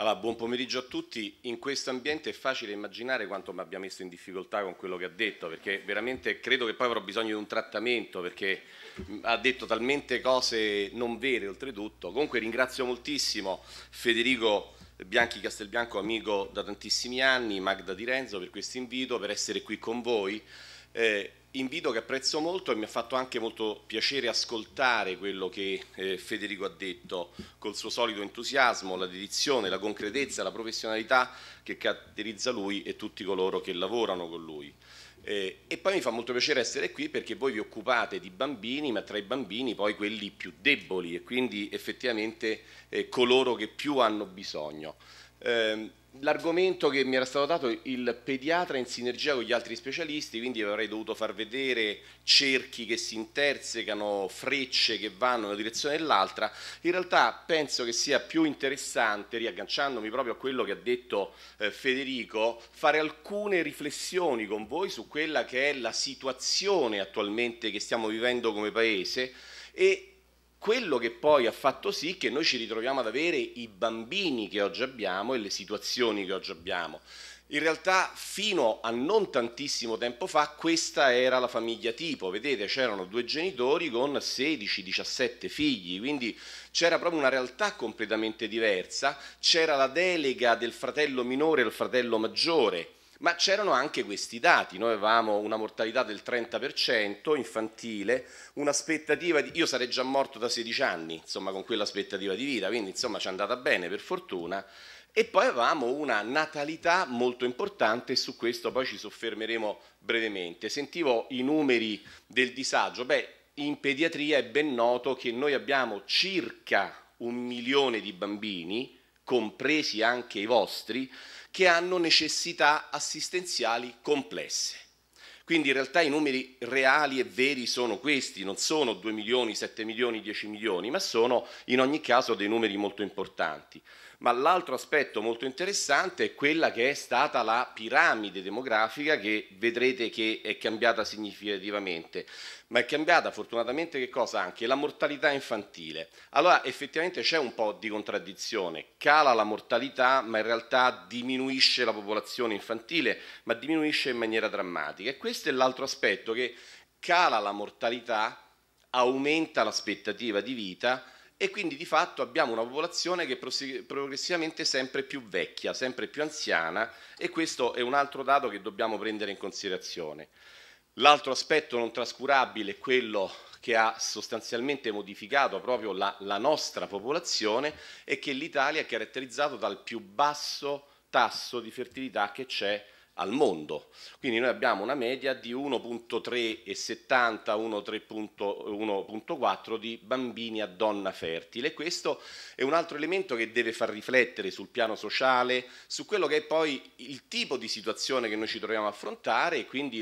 Allora, buon pomeriggio a tutti. In questo ambiente è facile immaginare quanto mi abbia messo in difficoltà con quello che ha detto, perché veramente credo che poi avrò bisogno di un trattamento, perché ha detto talmente cose non vere oltretutto. Comunque ringrazio moltissimo Federico Bianchi Castelbianco, amico da tantissimi anni, Magda Di Renzo, per questo invito, per essere qui con voi. Eh, invito che apprezzo molto e mi ha fatto anche molto piacere ascoltare quello che eh, Federico ha detto col suo solito entusiasmo, la dedizione, la concretezza, la professionalità che caratterizza lui e tutti coloro che lavorano con lui. Eh, e poi mi fa molto piacere essere qui perché voi vi occupate di bambini, ma tra i bambini poi quelli più deboli e quindi effettivamente eh, coloro che più hanno bisogno. Ehm, l'argomento che mi era stato dato il pediatra in sinergia con gli altri specialisti, quindi avrei dovuto far vedere cerchi che si intersecano, frecce che vanno in una direzione e nell'altra. In realtà penso che sia più interessante, riagganciandomi proprio a quello che ha detto eh, Federico, fare alcune riflessioni con voi su quella che è la situazione attualmente che stiamo vivendo come Paese e quello che poi ha fatto sì che noi ci ritroviamo ad avere i bambini che oggi abbiamo e le situazioni che oggi abbiamo. In realtà fino a non tantissimo tempo fa questa era la famiglia tipo, vedete c'erano due genitori con 16-17 figli, quindi c'era proprio una realtà completamente diversa, c'era la delega del fratello minore e del fratello maggiore, ma c'erano anche questi dati, noi avevamo una mortalità del 30% infantile, un'aspettativa di... Io sarei già morto da 16 anni, insomma, con quell'aspettativa di vita, quindi insomma ci è andata bene per fortuna. E poi avevamo una natalità molto importante e su questo poi ci soffermeremo brevemente. Sentivo i numeri del disagio. Beh, in pediatria è ben noto che noi abbiamo circa un milione di bambini, compresi anche i vostri, che hanno necessità assistenziali complesse. Quindi in realtà i numeri reali e veri sono questi, non sono 2 milioni, 7 milioni, 10 milioni, ma sono in ogni caso dei numeri molto importanti. Ma l'altro aspetto molto interessante è quella che è stata la piramide demografica che vedrete che è cambiata significativamente. Ma è cambiata fortunatamente che cosa? Anche la mortalità infantile. Allora effettivamente c'è un po' di contraddizione. Cala la mortalità, ma in realtà diminuisce la popolazione infantile, ma diminuisce in maniera drammatica. E questo è l'altro aspetto che cala la mortalità, aumenta l'aspettativa di vita, e quindi di fatto abbiamo una popolazione che è progressivamente sempre più vecchia, sempre più anziana e questo è un altro dato che dobbiamo prendere in considerazione. L'altro aspetto non trascurabile è quello che ha sostanzialmente modificato proprio la, la nostra popolazione è che l'Italia è caratterizzata dal più basso tasso di fertilità che c'è al mondo. Quindi noi abbiamo una media di 1.3,70, 1.4 di bambini a donna fertile. Questo è un altro elemento che deve far riflettere sul piano sociale, su quello che è poi il tipo di situazione che noi ci troviamo a affrontare e quindi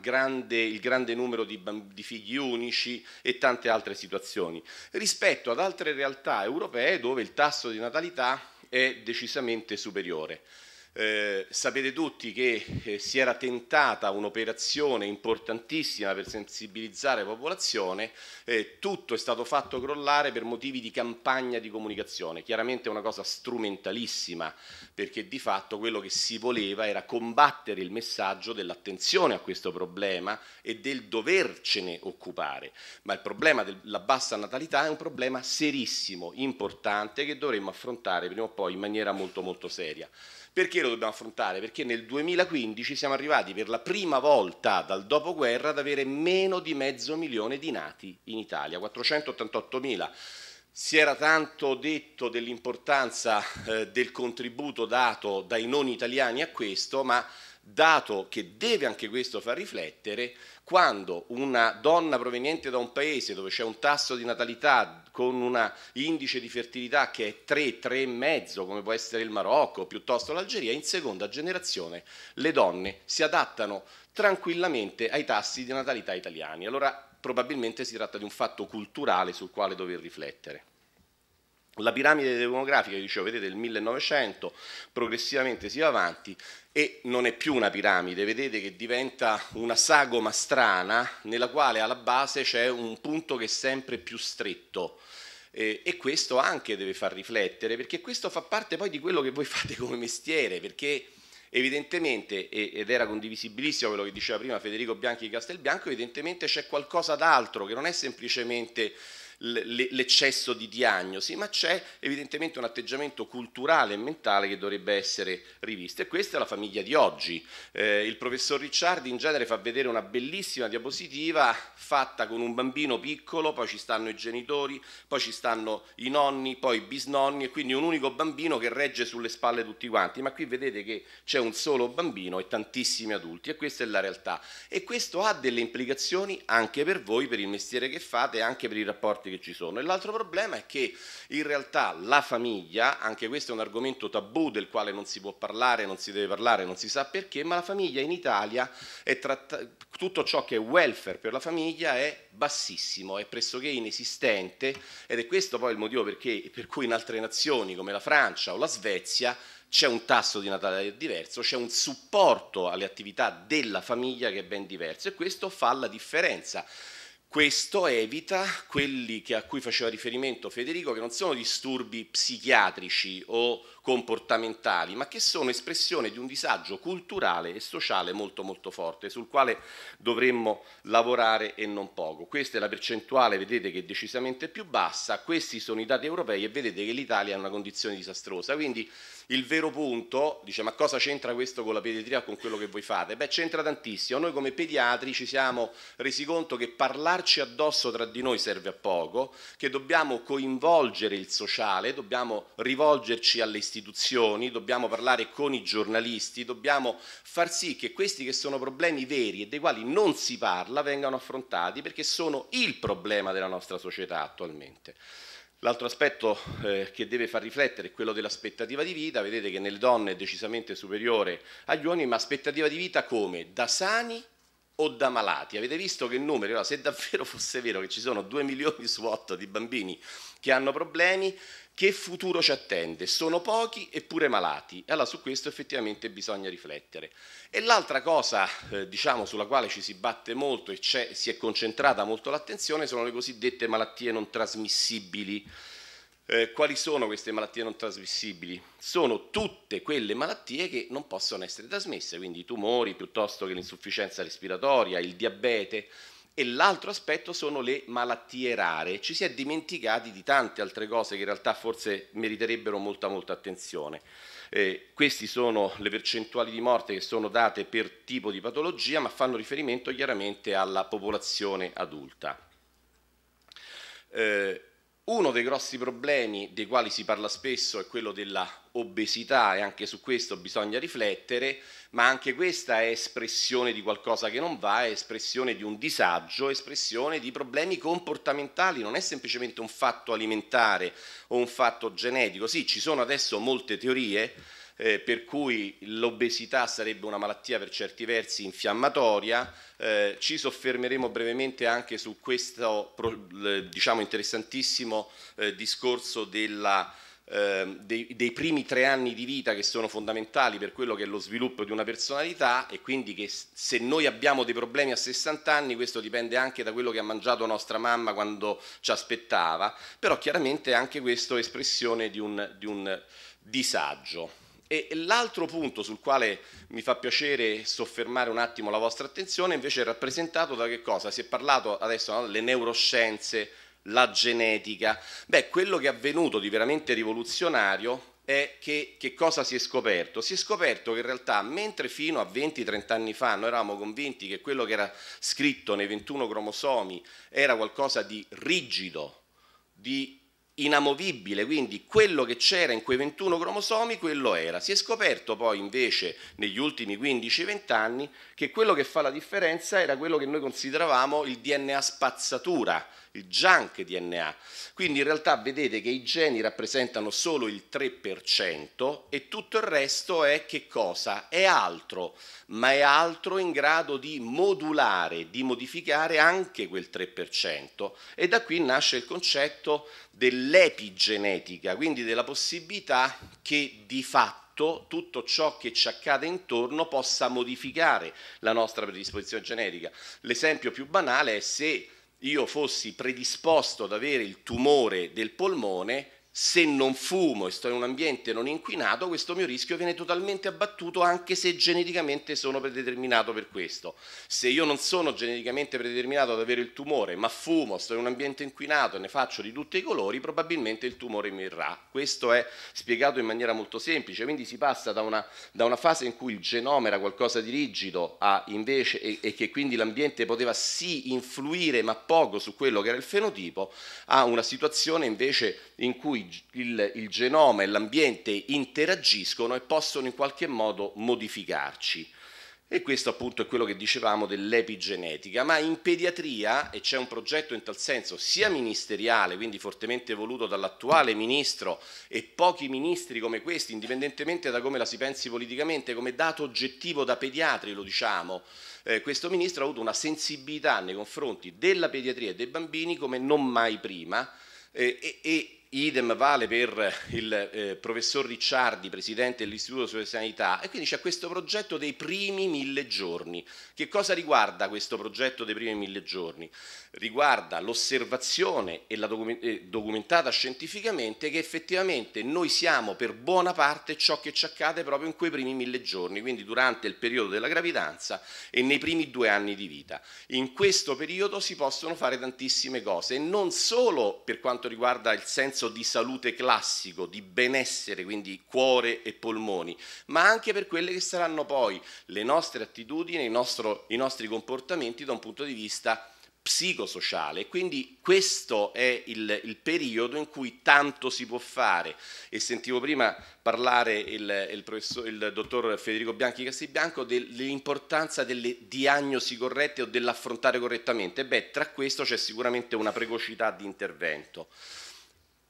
grande, il grande numero di, di figli unici e tante altre situazioni, rispetto ad altre realtà europee dove il tasso di natalità è decisamente superiore. Eh, sapete tutti che eh, si era tentata un'operazione importantissima per sensibilizzare la popolazione, eh, tutto è stato fatto crollare per motivi di campagna di comunicazione, chiaramente è una cosa strumentalissima perché di fatto quello che si voleva era combattere il messaggio dell'attenzione a questo problema e del dovercene occupare, ma il problema della bassa natalità è un problema serissimo, importante che dovremmo affrontare prima o poi in maniera molto molto seria. Perché lo dobbiamo affrontare? Perché nel 2015 siamo arrivati per la prima volta dal dopoguerra ad avere meno di mezzo milione di nati in Italia, 488 mila. Si era tanto detto dell'importanza eh, del contributo dato dai non italiani a questo, ma dato che deve anche questo far riflettere, quando una donna proveniente da un paese dove c'è un tasso di natalità con un indice di fertilità che è 3, 3,5, come può essere il Marocco piuttosto l'Algeria, in seconda generazione le donne si adattano tranquillamente ai tassi di natalità italiani. Allora probabilmente si tratta di un fatto culturale sul quale dover riflettere. La piramide demografica, dicevo, vedete, il 1900 progressivamente si va avanti e non è più una piramide, vedete che diventa una sagoma strana nella quale alla base c'è un punto che è sempre più stretto. Eh, e questo anche deve far riflettere, perché questo fa parte poi di quello che voi fate come mestiere, perché evidentemente, ed era condivisibilissimo quello che diceva prima Federico Bianchi di Castelbianco, evidentemente c'è qualcosa d'altro che non è semplicemente l'eccesso di diagnosi, ma c'è evidentemente un atteggiamento culturale e mentale che dovrebbe essere rivisto. E questa è la famiglia di oggi. Eh, il professor Ricciardi in genere fa vedere una bellissima diapositiva fatta con un bambino piccolo, poi ci stanno i genitori, poi ci stanno i nonni, poi i bisnonni e quindi un unico bambino che regge sulle spalle tutti quanti. Ma qui vedete che c'è un solo bambino e tantissimi adulti e questa è la realtà. E questo ha delle implicazioni anche per voi, per il mestiere che fate, anche per i rapporti rapporti che ci sono. E l'altro problema è che in realtà la famiglia, anche questo è un argomento tabù del quale non si può parlare, non si deve parlare, non si sa perché, ma la famiglia in Italia è tratta- tutto ciò che è welfare per la famiglia è bassissimo, è pressoché inesistente ed è questo poi il motivo perché, per cui in altre nazioni come la Francia o la Svezia c'è un tasso di natalità diverso, c'è un supporto alle attività della famiglia che è ben diverso e questo fa la differenza. Questo evita quelli a cui faceva riferimento Federico, che non sono disturbi psichiatrici o comportamentali, ma che sono espressione di un disagio culturale e sociale molto molto forte, sul quale dovremmo lavorare e non poco. Questa è la percentuale, vedete che è decisamente più bassa, questi sono i dati europei e vedete che l'Italia è in una condizione disastrosa. Quindi il vero punto, dice ma cosa c'entra questo con la pediatria, o con quello che voi fate? Beh c'entra tantissimo, noi come pediatri ci siamo resi conto che parlarci addosso tra di noi serve a poco, che dobbiamo coinvolgere il sociale, dobbiamo rivolgerci alle istituzioni, dobbiamo parlare con i giornalisti, dobbiamo far sì che questi che sono problemi veri e dei quali non si parla vengano affrontati perché sono il problema della nostra società attualmente. L'altro aspetto eh, che deve far riflettere è quello dell'aspettativa di vita, vedete che nelle donne è decisamente superiore agli uomini, ma aspettativa di vita come? Da sani o da malati? Avete visto che numeri, allora, se davvero fosse vero che ci sono 2 milioni su 8 di bambini che hanno problemi, che futuro ci attende? Sono pochi eppure malati. Allora su questo effettivamente bisogna riflettere. E l'altra cosa eh, diciamo, sulla quale ci si batte molto e si è concentrata molto l'attenzione sono le cosiddette malattie non trasmissibili. Eh, quali sono queste malattie non trasmissibili? Sono tutte quelle malattie che non possono essere trasmesse, quindi i tumori piuttosto che l'insufficienza respiratoria, il diabete. E l'altro aspetto sono le malattie rare. Ci si è dimenticati di tante altre cose che in realtà forse meriterebbero molta molta attenzione. Eh, queste sono le percentuali di morte che sono date per tipo di patologia, ma fanno riferimento chiaramente alla popolazione adulta. Eh, uno dei grossi problemi dei quali si parla spesso è quello della obesità e anche su questo bisogna riflettere, ma anche questa è espressione di qualcosa che non va, è espressione di un disagio, è espressione di problemi comportamentali, non è semplicemente un fatto alimentare o un fatto genetico. Sì, ci sono adesso molte teorie eh, per cui l'obesità sarebbe una malattia per certi versi infiammatoria. Eh, ci soffermeremo brevemente anche su questo diciamo, interessantissimo eh, discorso della, ehm, dei, dei, primi tre anni di vita che sono fondamentali per quello che è lo sviluppo di una personalità e quindi che se noi abbiamo dei problemi a 60 anni questo dipende anche da quello che ha mangiato nostra mamma quando ci aspettava, però chiaramente anche questo è espressione di un, di un disagio. E l'altro punto sul quale mi fa piacere soffermare un attimo la vostra attenzione invece è rappresentato da che cosa? Si è parlato adesso delle no? neuroscienze, la genetica. Beh, quello che è avvenuto di veramente rivoluzionario è che, che cosa si è scoperto? Si è scoperto che in realtà mentre fino a 20-30 anni fa noi eravamo convinti che quello che era scritto nei 21 cromosomi era qualcosa di rigido, di inamovibile, quindi quello che c'era in quei 21 cromosomi, quello era. Si è scoperto poi invece negli ultimi 15-20 anni che quello che fa la differenza era quello che noi consideravamo il DNA spazzatura, il junk DNA. Quindi in realtà vedete che i geni rappresentano solo il 3% e tutto il resto è che cosa? È altro, ma è altro in grado di modulare, di modificare anche quel 3% e da qui nasce il concetto del dell'epigenetica, quindi della possibilità che di fatto tutto ciò che ci accade intorno possa modificare la nostra predisposizione genetica. L'esempio più banale è se io fossi predisposto ad avere il tumore del polmone, se non fumo e sto in un ambiente non inquinato, questo mio rischio viene totalmente abbattuto anche se geneticamente sono predeterminato per questo. Se io non sono geneticamente predeterminato ad avere il tumore, ma fumo, sto in un ambiente inquinato e ne faccio di tutti i colori, probabilmente il tumore mi verrà. Questo è spiegato in maniera molto semplice, quindi si passa da una, da una fase in cui il genoma era qualcosa di rigido a invece, e, e che quindi l'ambiente poteva sì influire ma poco su quello che era il fenotipo, a una situazione invece in cui il, il genoma e l'ambiente interagiscono e possono in qualche modo modificarci. E questo appunto è quello che dicevamo dell'epigenetica, ma in pediatria, e c'è un progetto in tal senso sia ministeriale, quindi fortemente voluto dall'attuale ministro e pochi ministri come questi, indipendentemente da come la si pensi politicamente, come dato oggettivo da pediatri, lo diciamo, eh, questo ministro ha avuto una sensibilità nei confronti della pediatria e dei bambini come non mai prima eh, e, e Idem vale per eh, il eh, professor Ricciardi, presidente dell'Istituto sulle Sanità, e quindi c'è questo progetto dei primi mille giorni. Che cosa riguarda questo progetto dei primi mille giorni? Riguarda l'osservazione e la eh, documentata scientificamente che effettivamente noi siamo per buona parte ciò che ci accade proprio in quei primi mille giorni, quindi durante il periodo della gravidanza e nei primi due anni di vita. In questo periodo si possono fare tantissime cose, e non solo per quanto riguarda il senso senso di salute classico, di benessere, quindi cuore e polmoni, ma anche per quelle che saranno poi le nostre attitudini, i, nostro, i nostri comportamenti da un punto di vista psicosociale. Quindi questo è il, il, periodo in cui tanto si può fare. E sentivo prima parlare il, il, il dottor Federico Bianchi Castibianco dell'importanza delle diagnosi corrette o dell'affrontare correttamente. Beh, tra questo c'è sicuramente una precocità di intervento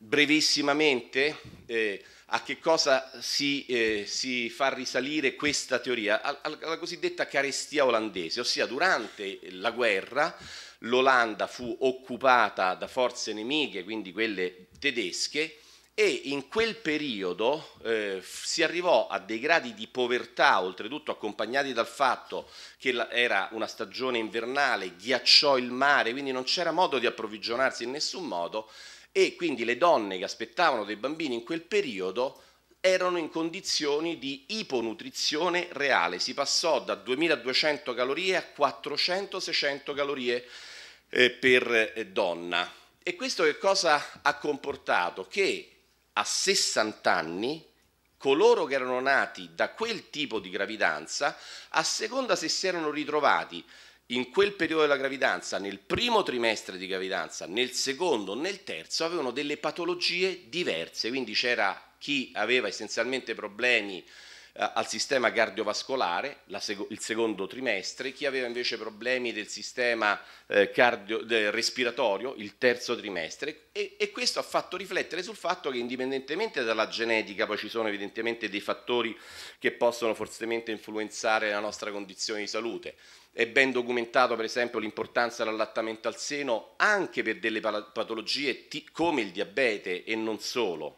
brevissimamente eh, a che cosa si, eh, si, fa risalire questa teoria? Alla cosiddetta carestia olandese, ossia durante la guerra l'Olanda fu occupata da forze nemiche, quindi quelle tedesche, e in quel periodo eh, si arrivò a dei gradi di povertà, oltretutto accompagnati dal fatto che era una stagione invernale, ghiacciò il mare, quindi non c'era modo di approvvigionarsi in nessun modo, e quindi le donne che aspettavano dei bambini in quel periodo erano in condizioni di iponutrizione reale, si passò da 2200 calorie a 400-600 calorie eh, per eh, donna. E questo che cosa ha comportato? Che a 60 anni coloro che erano nati da quel tipo di gravidanza, a seconda se si erano ritrovati in quel periodo della gravidanza, nel primo trimestre di gravidanza, nel secondo, nel terzo, avevano delle patologie diverse, quindi c'era chi aveva essenzialmente problemi eh, al sistema cardiovascolare sec il secondo trimestre, chi aveva invece problemi del sistema eh, cardio, del respiratorio il terzo trimestre e, e, questo ha fatto riflettere sul fatto che indipendentemente dalla genetica poi ci sono evidentemente dei fattori che possono fortemente influenzare la nostra condizione di salute. È ben documentato per esempio l'importanza dell'allattamento al seno anche per delle patologie come il diabete e non solo.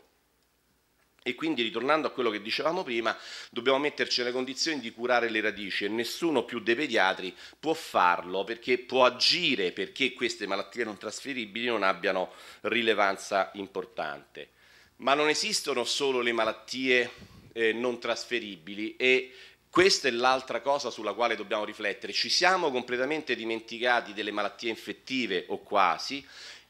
E quindi ritornando a quello che dicevamo prima, dobbiamo metterci nelle condizioni di curare le radici e nessuno più dei pediatri può farlo perché può agire perché queste malattie non trasferibili non abbiano rilevanza importante. Ma non esistono solo le malattie eh, non trasferibili e questa è l'altra cosa sulla quale dobbiamo riflettere. Ci siamo completamente dimenticati delle malattie infettive o quasi.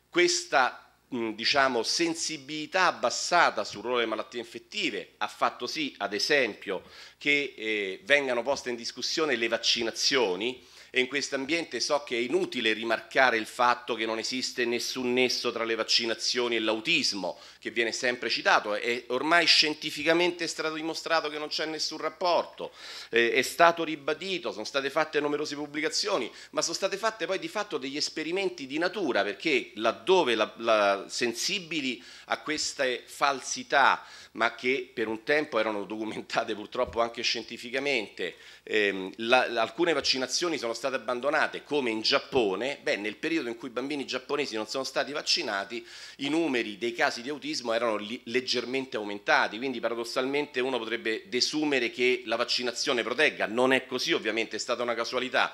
Questa diciamo, sensibilità abbassata sul ruolo delle malattie infettive ha fatto sì, ad esempio, che eh, vengano poste in discussione le vaccinazioni e in questo ambiente so che è inutile rimarcare il fatto che non esiste nessun nesso tra le vaccinazioni e l'autismo, che viene sempre citato, è ormai scientificamente stato dimostrato che non c'è nessun rapporto, eh, è stato ribadito, sono state fatte numerose pubblicazioni, ma sono state fatte poi di fatto degli esperimenti di natura, perché laddove la, la, sensibili a queste falsità, ma che per un tempo erano documentate purtroppo anche scientificamente. Eh, la, alcune vaccinazioni sono state abbandonate, come in Giappone. Beh, nel periodo in cui i bambini giapponesi non sono stati vaccinati, i numeri dei casi di autismo erano li, leggermente aumentati. Quindi, paradossalmente, uno potrebbe desumere che la vaccinazione protegga. Non è così, ovviamente, è stata una casualità.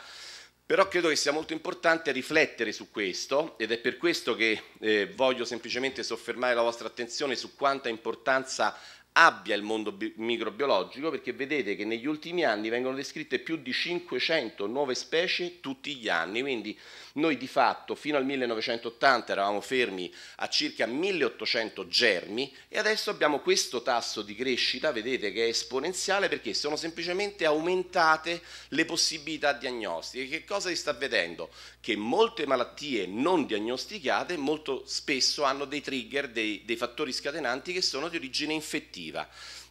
Però credo che sia molto importante riflettere su questo ed è per questo che eh, voglio semplicemente soffermare la vostra attenzione su quanta importanza abbia il mondo microbiologico perché vedete che negli ultimi anni vengono descritte più di 500 nuove specie tutti gli anni, quindi noi di fatto fino al 1980 eravamo fermi a circa 1800 germi e adesso abbiamo questo tasso di crescita, vedete che è esponenziale perché sono semplicemente aumentate le possibilità diagnostiche. Che cosa si sta vedendo? Che molte malattie non diagnosticate molto spesso hanno dei trigger, dei, dei fattori scatenanti che sono di origine infettiva.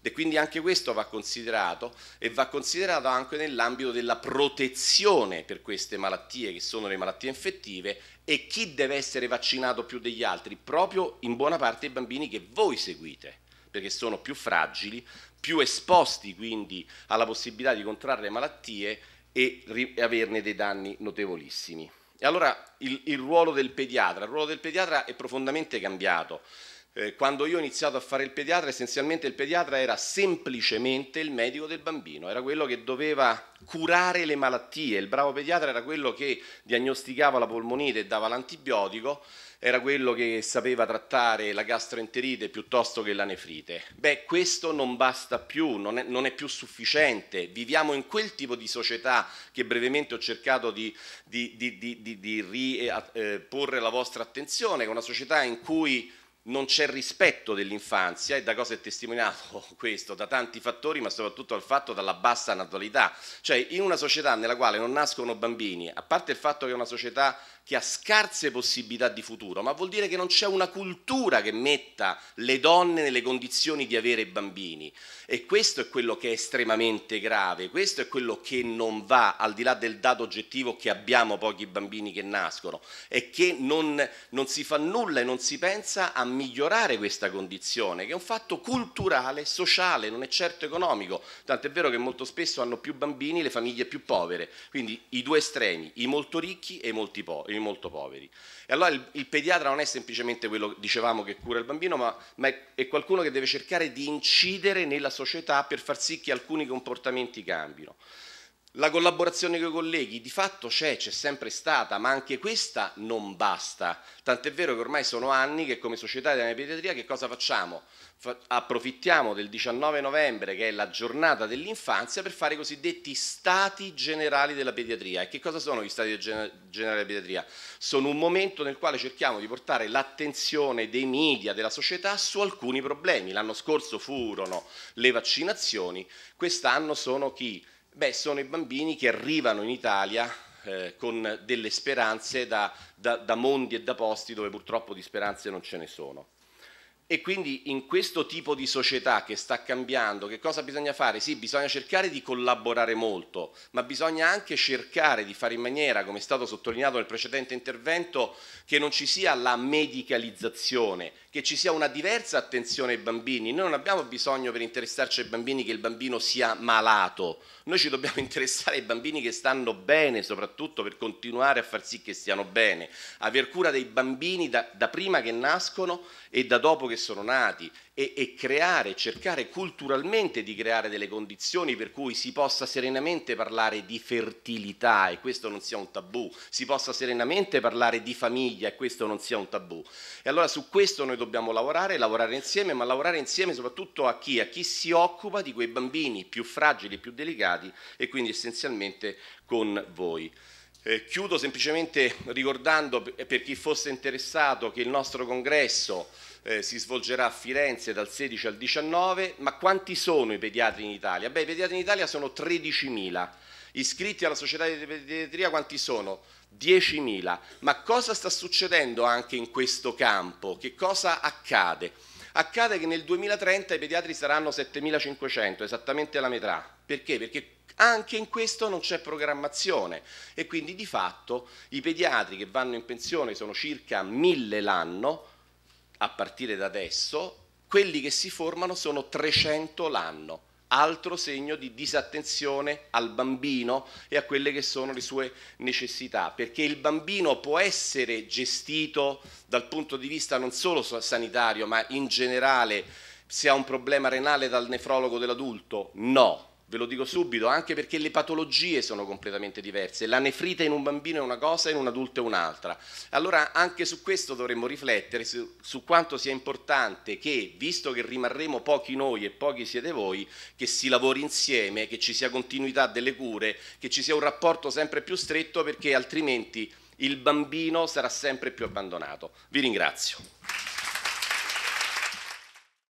E quindi anche questo va considerato e va considerato anche nell'ambito della protezione per queste malattie che sono le malattie infettive e chi deve essere vaccinato più degli altri, proprio in buona parte i bambini che voi seguite, perché sono più fragili, più esposti quindi alla possibilità di contrarre malattie e averne dei danni notevolissimi. E allora il, il ruolo del pediatra, il ruolo del pediatra è profondamente cambiato. Eh, quando io ho iniziato a fare il pediatra, essenzialmente il pediatra era semplicemente il medico del bambino, era quello che doveva curare le malattie, il bravo pediatra era quello che diagnosticava la polmonite e dava l'antibiotico, era quello che sapeva trattare la gastroenterite piuttosto che la nefrite. Beh, questo non basta più, non è, non è più sufficiente. Viviamo in quel tipo di società che brevemente ho cercato di, di, di, di, di riporre eh, la vostra attenzione, una società in cui non c'è rispetto dell'infanzia e da cosa è testimoniato questo? Da tanti fattori, ma soprattutto dal fatto dalla bassa natalità. Cioè in una società nella quale non nascono bambini, a parte il fatto che è una società che ha scarse possibilità di futuro, ma vuol dire che non c'è una cultura che metta le donne nelle condizioni di avere bambini. E questo è quello che è estremamente grave, questo è quello che non va, al di là del dato oggettivo che abbiamo pochi bambini che nascono, è che non, non si fa nulla e non si pensa a migliorare questa condizione, che è un fatto culturale, sociale, non è certo economico, tant'è vero che molto spesso hanno più bambini le famiglie più povere, quindi i due estremi, i molto ricchi e i, molti poveri bambini molto poveri. E allora il, il pediatra non è semplicemente quello che dicevamo che cura il bambino, ma, ma è, è qualcuno che deve cercare di incidere nella società per far sì che alcuni comportamenti cambino. La collaborazione con i colleghi di fatto c'è, c'è sempre stata, ma anche questa non basta. Tant'è vero che ormai sono anni che come società italiana di pediatria che cosa facciamo? Fa approfittiamo del 19 novembre, che è la giornata dell'infanzia, per fare i cosiddetti stati generali della pediatria. E che cosa sono gli stati generali della pediatria? Sono un momento nel quale cerchiamo di portare l'attenzione dei media, della società su alcuni problemi. L'anno scorso furono le vaccinazioni, quest'anno sono chi? Beh, sono i bambini che arrivano in Italia eh, con delle speranze da, da, da mondi e da posti dove purtroppo di speranze non ce ne sono. E quindi in questo tipo di società che sta cambiando, che cosa bisogna fare? Sì, bisogna cercare di collaborare molto, ma bisogna anche cercare di fare in maniera, come è stato sottolineato nel precedente intervento, che non ci sia la medicalizzazione che ci sia una diversa attenzione ai bambini. Noi non abbiamo bisogno per interessarci ai bambini che il bambino sia malato, noi ci dobbiamo interessare ai bambini che stanno bene, soprattutto per continuare a far sì che stiano bene, aver cura dei bambini da, da prima che nascono e da dopo che sono nati, e, e creare, cercare culturalmente di creare delle condizioni per cui si possa serenamente parlare di fertilità e questo non sia un tabù, si possa serenamente parlare di famiglia e questo non sia un tabù. E allora su questo noi dobbiamo lavorare, lavorare insieme, ma lavorare insieme soprattutto a chi? A chi si occupa di quei bambini più fragili, più delicati e quindi essenzialmente con voi. Eh, chiudo semplicemente ricordando per chi fosse interessato che il nostro congresso eh, si svolgerà a Firenze dal 16 al 19, ma quanti sono i pediatri in Italia? Beh, i pediatri in Italia sono 13.000. Iscritti alla società di pediatria quanti sono? 10.000. Ma cosa sta succedendo anche in questo campo? Che cosa accade? Accade che nel 2030 i pediatri saranno 7.500, esattamente la metà. Perché? Perché anche in questo non c'è programmazione e quindi di fatto i pediatri che vanno in pensione sono circa 1.000 l'anno, a partire da adesso, quelli che si formano sono 300 l'anno, altro segno di disattenzione al bambino e a quelle che sono le sue necessità, perché il bambino può essere gestito dal punto di vista non solo sanitario, ma in generale se ha un problema renale dal nefrologo dell'adulto? No Ve lo dico subito, anche perché le patologie sono completamente diverse. La nefrite in un bambino è una cosa, in un adulto è un'altra. Allora anche su questo dovremmo riflettere, su, su, quanto sia importante che, visto che rimarremo pochi noi e pochi siete voi, che si lavori insieme, che ci sia continuità delle cure, che ci sia un rapporto sempre più stretto, perché altrimenti il bambino sarà sempre più abbandonato. Vi ringrazio.